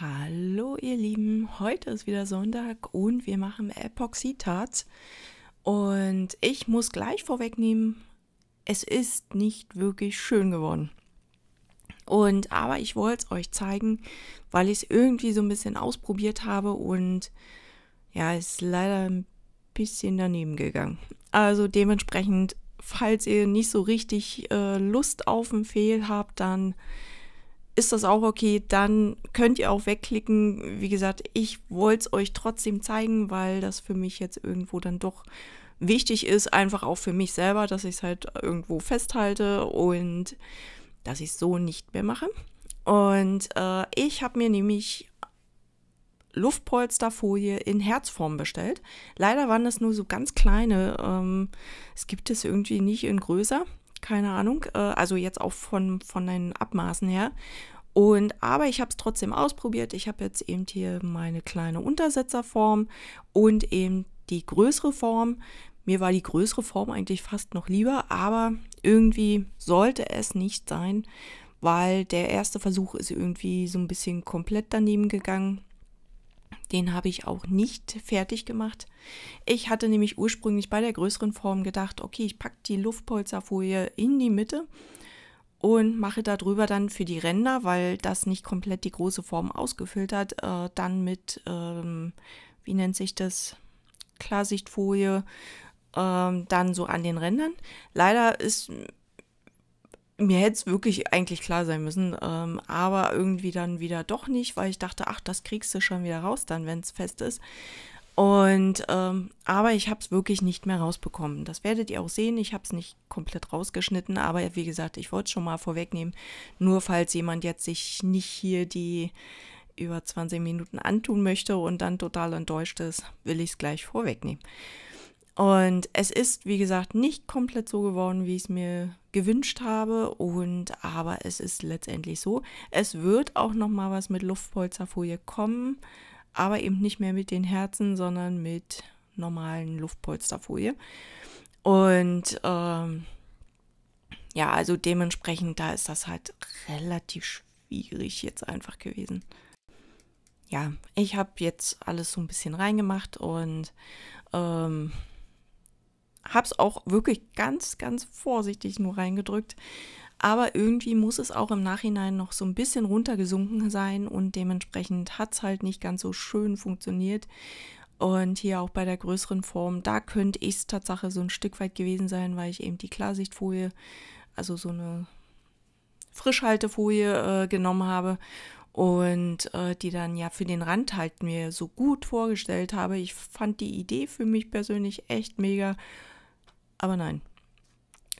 Hallo ihr Lieben, heute ist wieder Sonntag und wir machen Epoxidharz. Und ich muss gleich vorwegnehmen, es ist nicht wirklich schön geworden. Und aber ich wollte es euch zeigen, weil ich es irgendwie so ein bisschen ausprobiert habe und ja, es ist leider ein bisschen daneben gegangen. Also dementsprechend, falls ihr nicht so richtig äh, Lust auf einen Fehl habt, dann ist das auch okay, dann könnt ihr auch wegklicken. Wie gesagt, ich wollte es euch trotzdem zeigen, weil das für mich jetzt irgendwo dann doch wichtig ist, einfach auch für mich selber, dass ich es halt irgendwo festhalte und dass ich es so nicht mehr mache. Und äh, ich habe mir nämlich Luftpolsterfolie in Herzform bestellt. Leider waren das nur so ganz kleine. Ähm, es gibt es irgendwie nicht in größer keine Ahnung, äh, also jetzt auch von, von den Abmaßen her. Und aber ich habe es trotzdem ausprobiert. Ich habe jetzt eben hier meine kleine Untersetzerform und eben die größere Form. Mir war die größere Form eigentlich fast noch lieber, aber irgendwie sollte es nicht sein, weil der erste Versuch ist irgendwie so ein bisschen komplett daneben gegangen. Den habe ich auch nicht fertig gemacht. Ich hatte nämlich ursprünglich bei der größeren Form gedacht, okay, ich packe die Luftpolsterfolie in die Mitte und mache darüber dann für die Ränder, weil das nicht komplett die große Form ausgefüllt hat, äh, dann mit, ähm, wie nennt sich das, Klarsichtfolie, ähm, dann so an den Rändern. Leider ist mir hätte es wirklich eigentlich klar sein müssen, ähm, aber irgendwie dann wieder doch nicht, weil ich dachte, ach, das kriegst du schon wieder raus dann, wenn es fest ist. Und ähm, aber ich habe es wirklich nicht mehr rausbekommen. Das werdet ihr auch sehen. Ich habe es nicht komplett rausgeschnitten, aber wie gesagt, ich wollte es schon mal vorwegnehmen, nur falls jemand jetzt sich nicht hier die über 20 Minuten antun möchte und dann total enttäuscht ist, will ich es gleich vorwegnehmen. Und es ist, wie gesagt, nicht komplett so geworden, wie ich es mir gewünscht habe und aber es ist letztendlich so, es wird auch noch mal was mit Luftpolsterfolie kommen, aber eben nicht mehr mit den Herzen, sondern mit normalen Luftpolsterfolie. Und ähm, ja, also dementsprechend, da ist das halt relativ schwierig jetzt einfach gewesen. Ja, ich habe jetzt alles so ein bisschen reingemacht und ähm, habe es auch wirklich ganz, ganz vorsichtig nur reingedrückt. Aber irgendwie muss es auch im Nachhinein noch so ein bisschen runtergesunken sein und dementsprechend hat es halt nicht ganz so schön funktioniert. Und hier auch bei der größeren Form, da könnte ich es Tatsache so ein Stück weit gewesen sein, weil ich eben die Klarsichtfolie, also so eine Frischhaltefolie äh, genommen habe und äh, die dann ja für den Rand halt mir so gut vorgestellt habe. Ich fand die Idee für mich persönlich echt mega aber nein,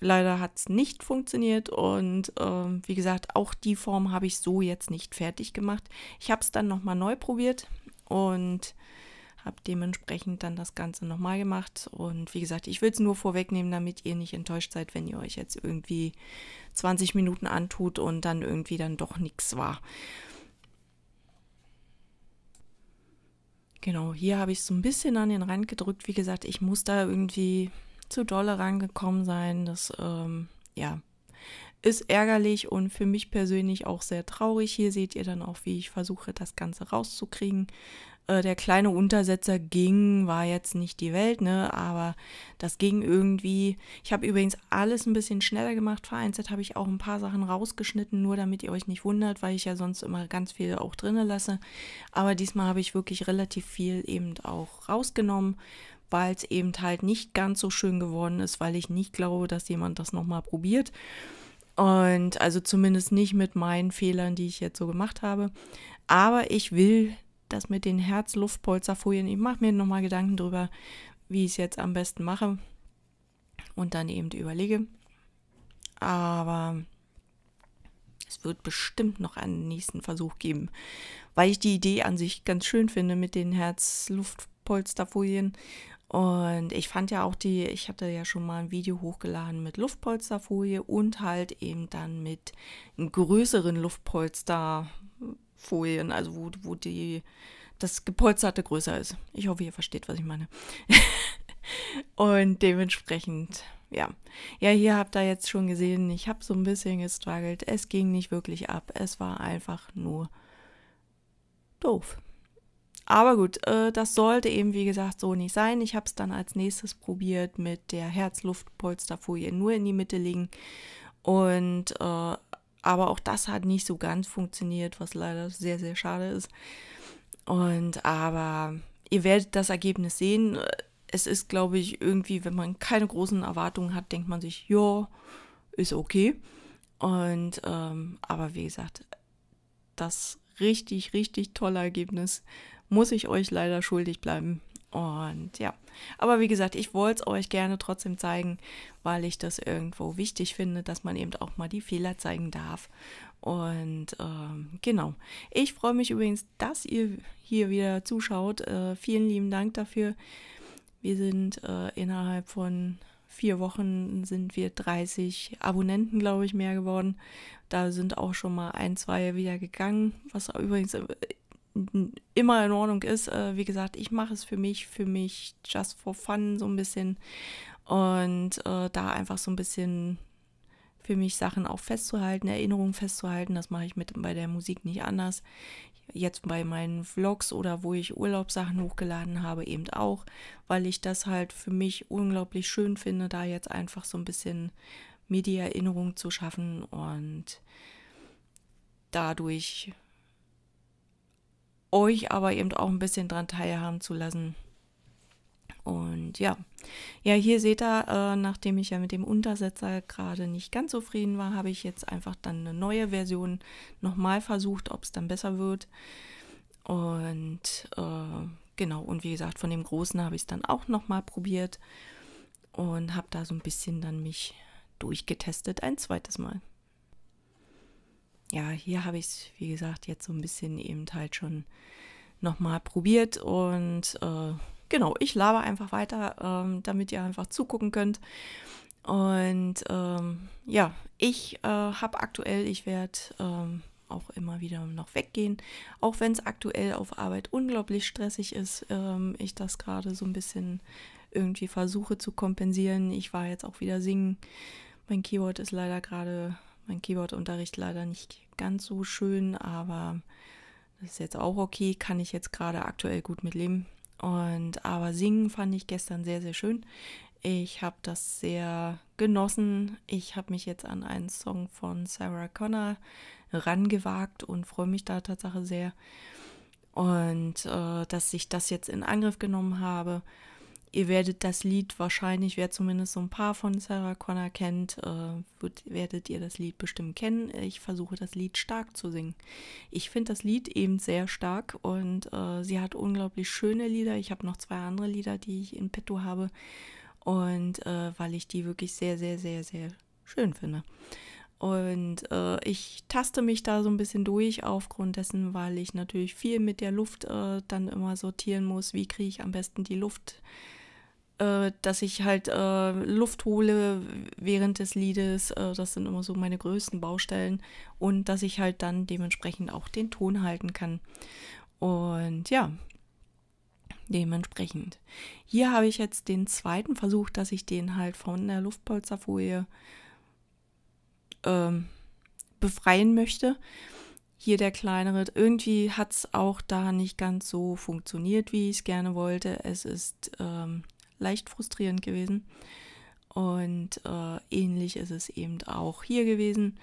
leider hat es nicht funktioniert und äh, wie gesagt, auch die Form habe ich so jetzt nicht fertig gemacht. Ich habe es dann nochmal neu probiert und habe dementsprechend dann das Ganze nochmal gemacht. Und wie gesagt, ich will es nur vorwegnehmen, damit ihr nicht enttäuscht seid, wenn ihr euch jetzt irgendwie 20 Minuten antut und dann irgendwie dann doch nichts war. Genau, hier habe ich es so ein bisschen an den Rand gedrückt. Wie gesagt, ich muss da irgendwie zu dolle rangekommen sein. Das, ähm, ja, ist ärgerlich und für mich persönlich auch sehr traurig. Hier seht ihr dann auch, wie ich versuche, das Ganze rauszukriegen. Äh, der kleine Untersetzer ging, war jetzt nicht die Welt, ne? Aber das ging irgendwie. Ich habe übrigens alles ein bisschen schneller gemacht. Vereinzelt habe ich auch ein paar Sachen rausgeschnitten, nur damit ihr euch nicht wundert, weil ich ja sonst immer ganz viel auch drinne lasse. Aber diesmal habe ich wirklich relativ viel eben auch rausgenommen weil es eben halt nicht ganz so schön geworden ist, weil ich nicht glaube, dass jemand das nochmal probiert. Und also zumindest nicht mit meinen Fehlern, die ich jetzt so gemacht habe. Aber ich will das mit den Herzluftpolsterfolien. Ich mache mir nochmal Gedanken drüber, wie ich es jetzt am besten mache. Und dann eben überlege. Aber es wird bestimmt noch einen nächsten Versuch geben, weil ich die Idee an sich ganz schön finde mit den Herzluftpolsterfolien. Und ich fand ja auch die, ich hatte ja schon mal ein Video hochgeladen mit Luftpolsterfolie und halt eben dann mit größeren Luftpolsterfolien, also wo, wo die, das gepolsterte größer ist. Ich hoffe, ihr versteht, was ich meine. und dementsprechend, ja. Ja, hier habt ihr jetzt schon gesehen, ich habe so ein bisschen gestruggelt. Es ging nicht wirklich ab. Es war einfach nur doof. Aber gut, äh, das sollte eben wie gesagt so nicht sein. Ich habe es dann als nächstes probiert mit der Herzluftpolsterfolie nur in die Mitte legen. Und äh, aber auch das hat nicht so ganz funktioniert, was leider sehr, sehr schade ist. Und aber ihr werdet das Ergebnis sehen. Es ist, glaube ich, irgendwie, wenn man keine großen Erwartungen hat, denkt man sich, ja, ist okay. Und ähm, aber wie gesagt, das richtig, richtig tolle Ergebnis muss ich euch leider schuldig bleiben. Und ja, aber wie gesagt, ich wollte es euch gerne trotzdem zeigen, weil ich das irgendwo wichtig finde, dass man eben auch mal die Fehler zeigen darf. Und ähm, genau, ich freue mich übrigens, dass ihr hier wieder zuschaut. Äh, vielen lieben Dank dafür. Wir sind äh, innerhalb von vier Wochen sind wir 30 Abonnenten, glaube ich, mehr geworden. Da sind auch schon mal ein, zwei wieder gegangen, was übrigens äh, immer in Ordnung ist. Äh, wie gesagt, ich mache es für mich, für mich, just for fun so ein bisschen. Und äh, da einfach so ein bisschen für mich Sachen auch festzuhalten, Erinnerungen festzuhalten. Das mache ich mit bei der Musik nicht anders. Jetzt bei meinen Vlogs oder wo ich Urlaubssachen hochgeladen habe, eben auch, weil ich das halt für mich unglaublich schön finde, da jetzt einfach so ein bisschen mir die Erinnerung zu schaffen und dadurch euch aber eben auch ein bisschen dran teilhaben zu lassen. Und ja, ja, hier seht ihr, äh, nachdem ich ja mit dem Untersetzer gerade nicht ganz zufrieden war, habe ich jetzt einfach dann eine neue Version nochmal versucht, ob es dann besser wird. Und äh, genau, und wie gesagt, von dem Großen habe ich es dann auch nochmal probiert und habe da so ein bisschen dann mich durchgetestet ein zweites Mal ja, hier habe ich es, wie gesagt, jetzt so ein bisschen eben halt schon nochmal probiert und äh, genau, ich laber einfach weiter, ähm, damit ihr einfach zugucken könnt. Und ähm, ja, ich äh, habe aktuell, ich werde ähm, auch immer wieder noch weggehen, auch wenn es aktuell auf Arbeit unglaublich stressig ist, ähm, ich das gerade so ein bisschen irgendwie versuche zu kompensieren. Ich war jetzt auch wieder singen. Mein Keyboard ist leider gerade mein Keyboard-Unterricht leider nicht ganz so schön, aber das ist jetzt auch okay, kann ich jetzt gerade aktuell gut mitleben. Und aber singen fand ich gestern sehr, sehr schön. Ich habe das sehr genossen. Ich habe mich jetzt an einen Song von Sarah Connor rangewagt und freue mich da tatsächlich sehr. Und äh, dass ich das jetzt in Angriff genommen habe Ihr werdet das Lied wahrscheinlich, wer zumindest so ein paar von Sarah Connor kennt, äh, wird, werdet ihr das Lied bestimmt kennen. Ich versuche das Lied stark zu singen. Ich finde das Lied eben sehr stark und äh, sie hat unglaublich schöne Lieder. Ich habe noch zwei andere Lieder, die ich in petto habe und äh, weil ich die wirklich sehr, sehr, sehr, sehr schön finde. Und äh, ich taste mich da so ein bisschen durch aufgrund dessen, weil ich natürlich viel mit der Luft äh, dann immer sortieren muss, wie kriege ich am besten die Luft äh, dass ich halt äh, Luft hole während des Liedes. Äh, das sind immer so meine größten Baustellen. Und dass ich halt dann dementsprechend auch den Ton halten kann. Und ja, dementsprechend. Hier habe ich jetzt den zweiten Versuch, dass ich den halt von der Luftpolsterfolie ähm, befreien möchte. Hier der kleinere. Irgendwie hat es auch da nicht ganz so funktioniert, wie ich es gerne wollte. Es ist ähm, leicht frustrierend gewesen. Und äh, ähnlich ist es eben auch hier gewesen.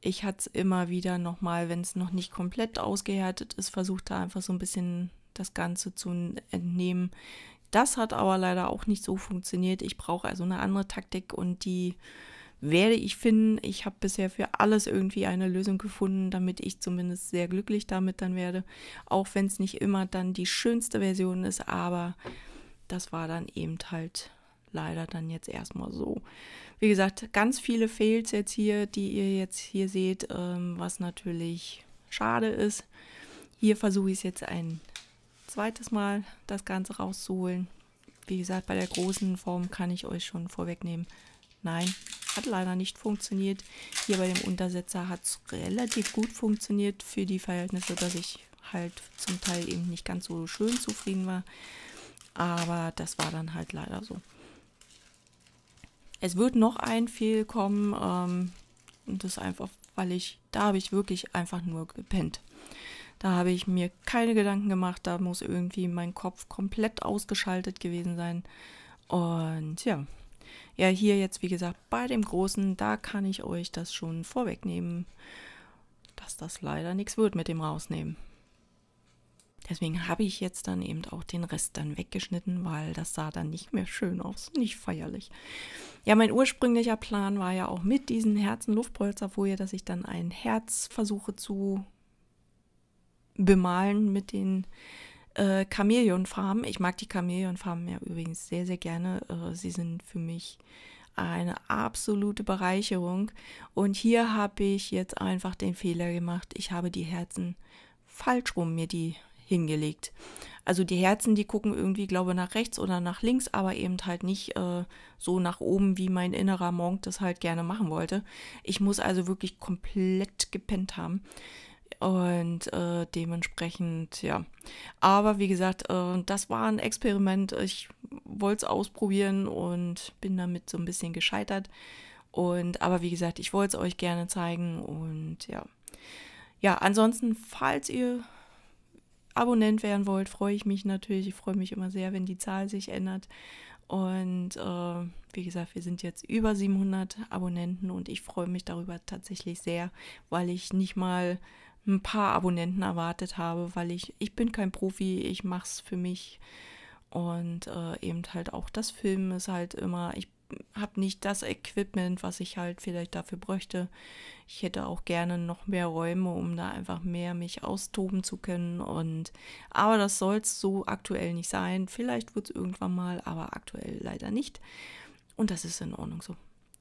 Ich hatte es immer wieder nochmal, wenn es noch nicht komplett ausgehärtet ist, versucht da einfach so ein bisschen das Ganze zu entnehmen. Das hat aber leider auch nicht so funktioniert. Ich brauche also eine andere Taktik und die werde ich finden. Ich habe bisher für alles irgendwie eine Lösung gefunden, damit ich zumindest sehr glücklich damit dann werde. Auch wenn es nicht immer dann die schönste Version ist, aber das war dann eben halt leider dann jetzt erstmal so. Wie gesagt, ganz viele Fails jetzt hier, die ihr jetzt hier seht, ähm, was natürlich schade ist. Hier versuche ich es jetzt ein zweites Mal, das Ganze rauszuholen. Wie gesagt, bei der großen Form kann ich euch schon vorwegnehmen. Nein, hat leider nicht funktioniert. Hier bei dem Untersetzer hat es relativ gut funktioniert für die Verhältnisse, dass ich halt zum Teil eben nicht ganz so schön zufrieden war. Aber das war dann halt leider so. Es wird noch ein Fehl kommen. Ähm, und das einfach, weil ich, da habe ich wirklich einfach nur gepennt. Da habe ich mir keine Gedanken gemacht. Da muss irgendwie mein Kopf komplett ausgeschaltet gewesen sein. Und ja. Ja, hier jetzt, wie gesagt, bei dem Großen, da kann ich euch das schon vorwegnehmen, dass das leider nichts wird mit dem Rausnehmen. Deswegen habe ich jetzt dann eben auch den Rest dann weggeschnitten, weil das sah dann nicht mehr schön aus, nicht feierlich. Ja, mein ursprünglicher Plan war ja auch mit diesen Herzen Luftpolsterfolie, dass ich dann ein Herz versuche zu bemalen mit den äh, Chamäleonfarben. Ich mag die Chamäleonfarben ja übrigens sehr, sehr gerne. Äh, sie sind für mich eine absolute Bereicherung. Und hier habe ich jetzt einfach den Fehler gemacht. Ich habe die Herzen falsch rum mir die hingelegt. Also die Herzen, die gucken irgendwie, glaube ich, nach rechts oder nach links, aber eben halt nicht äh, so nach oben, wie mein innerer Monk das halt gerne machen wollte. Ich muss also wirklich komplett gepennt haben. Und äh, dementsprechend, ja. Aber wie gesagt, äh, das war ein Experiment. Ich wollte es ausprobieren und bin damit so ein bisschen gescheitert. Und aber wie gesagt, ich wollte es euch gerne zeigen und ja. Ja, ansonsten, falls ihr Abonnent werden wollt, freue ich mich natürlich. Ich freue mich immer sehr, wenn die Zahl sich ändert. Und äh, wie gesagt, wir sind jetzt über 700 Abonnenten und ich freue mich darüber tatsächlich sehr, weil ich nicht mal ein paar Abonnenten erwartet habe, weil ich, ich bin kein Profi, ich mache es für mich. Und äh, eben halt auch das Film ist halt immer, ich habe nicht das Equipment, was ich halt vielleicht dafür bräuchte. Ich hätte auch gerne noch mehr Räume, um da einfach mehr mich austoben zu können. Und aber das soll es so aktuell nicht sein. Vielleicht wird es irgendwann mal, aber aktuell leider nicht. Und das ist in Ordnung so.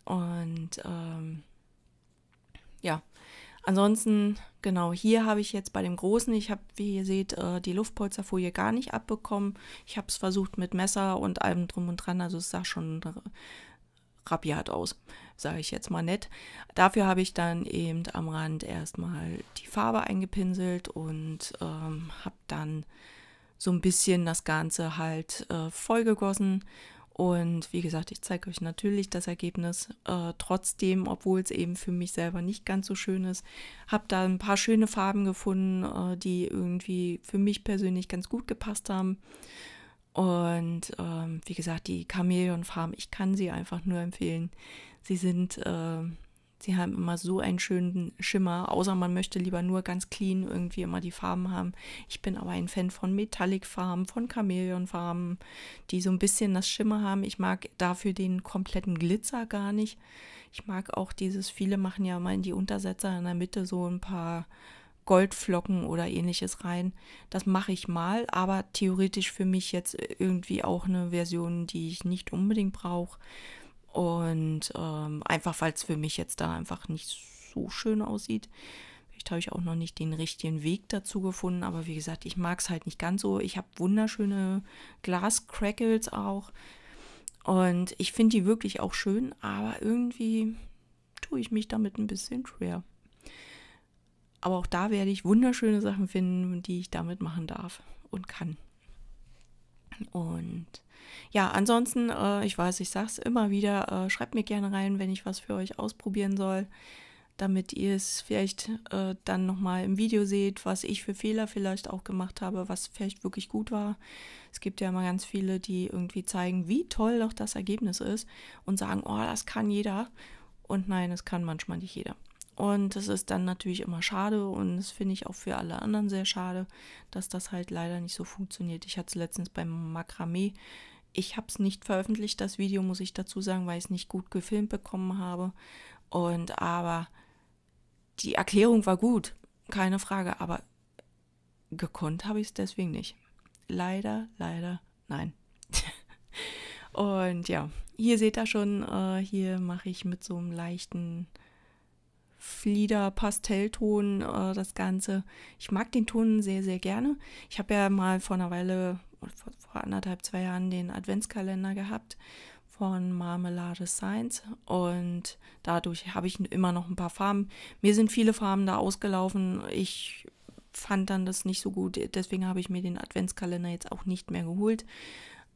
Und ähm, ja, Ansonsten, genau, hier habe ich jetzt bei dem großen, ich habe, wie ihr seht, äh, die Luftpolsterfolie gar nicht abbekommen. Ich habe es versucht mit Messer und allem drum und dran, also es sah schon rabiat aus, sage ich jetzt mal nett. Dafür habe ich dann eben am Rand erstmal die Farbe eingepinselt und ähm, habe dann so ein bisschen das Ganze halt äh, vollgegossen und wie gesagt, ich zeige euch natürlich das Ergebnis. Äh, trotzdem, obwohl es eben für mich selber nicht ganz so schön ist, habe da ein paar schöne Farben gefunden, äh, die irgendwie für mich persönlich ganz gut gepasst haben. Und ähm, wie gesagt, die Chameleon-Farben, ich kann sie einfach nur empfehlen. Sie sind äh, Sie haben immer so einen schönen Schimmer, außer man möchte lieber nur ganz clean irgendwie immer die Farben haben. Ich bin aber ein Fan von Metallic-Farben, von chameleon farben die so ein bisschen das Schimmer haben. Ich mag dafür den kompletten Glitzer gar nicht. Ich mag auch dieses, viele machen ja mal in die Untersetzer in der Mitte so ein paar Goldflocken oder ähnliches rein. Das mache ich mal, aber theoretisch für mich jetzt irgendwie auch eine Version, die ich nicht unbedingt brauche. Und ähm, einfach, weil es für mich jetzt da einfach nicht so schön aussieht. Vielleicht habe ich auch noch nicht den richtigen Weg dazu gefunden, aber wie gesagt, ich mag es halt nicht ganz so. Ich habe wunderschöne Glascrackles auch. Und ich finde die wirklich auch schön, aber irgendwie tue ich mich damit ein bisschen schwer. Aber auch da werde ich wunderschöne Sachen finden, die ich damit machen darf und kann. Und ja, ansonsten, äh, ich weiß, ich sage es immer wieder, äh, schreibt mir gerne rein, wenn ich was für euch ausprobieren soll, damit ihr es vielleicht äh, dann nochmal im Video seht, was ich für Fehler vielleicht auch gemacht habe, was vielleicht wirklich gut war. Es gibt ja immer ganz viele, die irgendwie zeigen, wie toll doch das Ergebnis ist und sagen, oh, das kann jeder. Und nein, das kann manchmal nicht jeder. Und das ist dann natürlich immer schade und das finde ich auch für alle anderen sehr schade, dass das halt leider nicht so funktioniert. Ich hatte es letztens beim Makramee ich habe es nicht veröffentlicht, das Video muss ich dazu sagen, weil ich es nicht gut gefilmt bekommen habe. Und aber die Erklärung war gut, keine Frage, aber gekonnt habe ich es deswegen nicht. Leider, leider, nein. Und ja, hier seht ihr schon, äh, hier mache ich mit so einem leichten Flieder-Pastellton äh, das Ganze. Ich mag den Ton sehr, sehr gerne. Ich habe ja mal vor einer Weile vor, vor anderthalb, zwei Jahren den Adventskalender gehabt von Marmelade Science und dadurch habe ich immer noch ein paar Farben. Mir sind viele Farben da ausgelaufen. Ich fand dann das nicht so gut. Deswegen habe ich mir den Adventskalender jetzt auch nicht mehr geholt,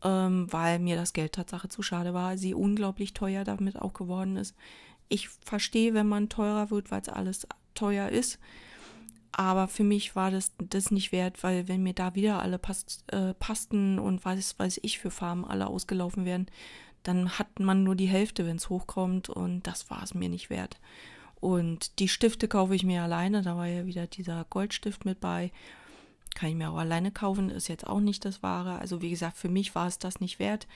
ähm, weil mir das Geld Tatsache zu schade war. Sie unglaublich teuer damit auch geworden ist. Ich verstehe, wenn man teurer wird, weil es alles teuer ist aber für mich war das das nicht wert, weil wenn mir da wieder alle Past, äh, Pasten und was weiß ich für Farben alle ausgelaufen werden, dann hat man nur die Hälfte, wenn es hochkommt und das war es mir nicht wert. Und die Stifte kaufe ich mir alleine, da war ja wieder dieser Goldstift mit bei. Kann ich mir auch alleine kaufen, ist jetzt auch nicht das Wahre. Also wie gesagt, für mich war es das nicht wert.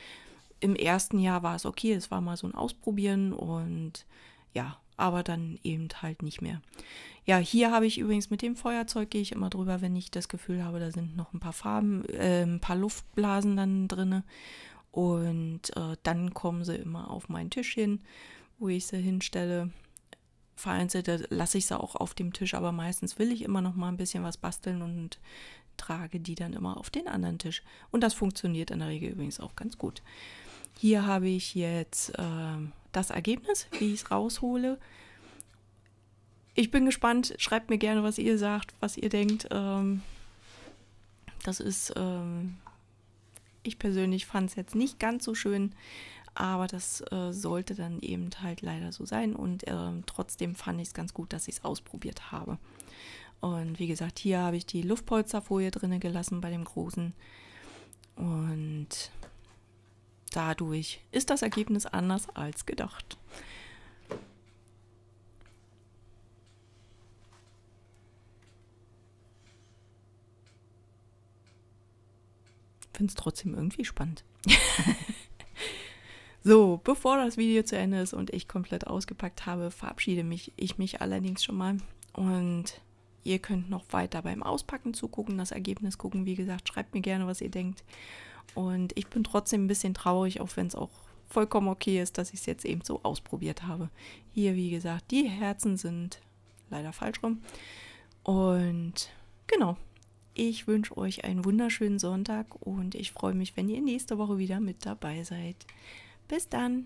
Im ersten Jahr war es okay, es war mal so ein Ausprobieren und ja, aber dann eben halt nicht mehr. Ja, hier habe ich übrigens mit dem Feuerzeug gehe ich immer drüber, wenn ich das Gefühl habe, da sind noch ein paar Farben, äh, ein paar Luftblasen dann drinne und äh, dann kommen sie immer auf meinen Tisch hin, wo ich sie hinstelle. Vereinzelt äh, lasse ich sie auch auf dem Tisch, aber meistens will ich immer noch mal ein bisschen was basteln und trage die dann immer auf den anderen Tisch. Und das funktioniert in der Regel übrigens auch ganz gut. Hier habe ich jetzt äh, das Ergebnis, wie ich es raushole. Ich bin gespannt. Schreibt mir gerne, was ihr sagt, was ihr denkt. Ähm, das ist, ähm, ich persönlich fand es jetzt nicht ganz so schön, aber das äh, sollte dann eben halt leider so sein. Und ähm, trotzdem fand ich es ganz gut, dass ich es ausprobiert habe. Und wie gesagt, hier habe ich die Luftpolsterfolie drin gelassen bei dem großen. Und Dadurch ist das Ergebnis anders als gedacht. Finde es trotzdem irgendwie spannend. so, bevor das Video zu Ende ist und ich komplett ausgepackt habe, verabschiede mich ich mich allerdings schon mal und Ihr könnt noch weiter beim Auspacken zugucken, das Ergebnis gucken. Wie gesagt, schreibt mir gerne, was ihr denkt. Und ich bin trotzdem ein bisschen traurig, auch wenn es auch vollkommen okay ist, dass ich es jetzt eben so ausprobiert habe. Hier, wie gesagt, die Herzen sind leider falsch rum. Und genau, ich wünsche euch einen wunderschönen Sonntag und ich freue mich, wenn ihr nächste Woche wieder mit dabei seid. Bis dann!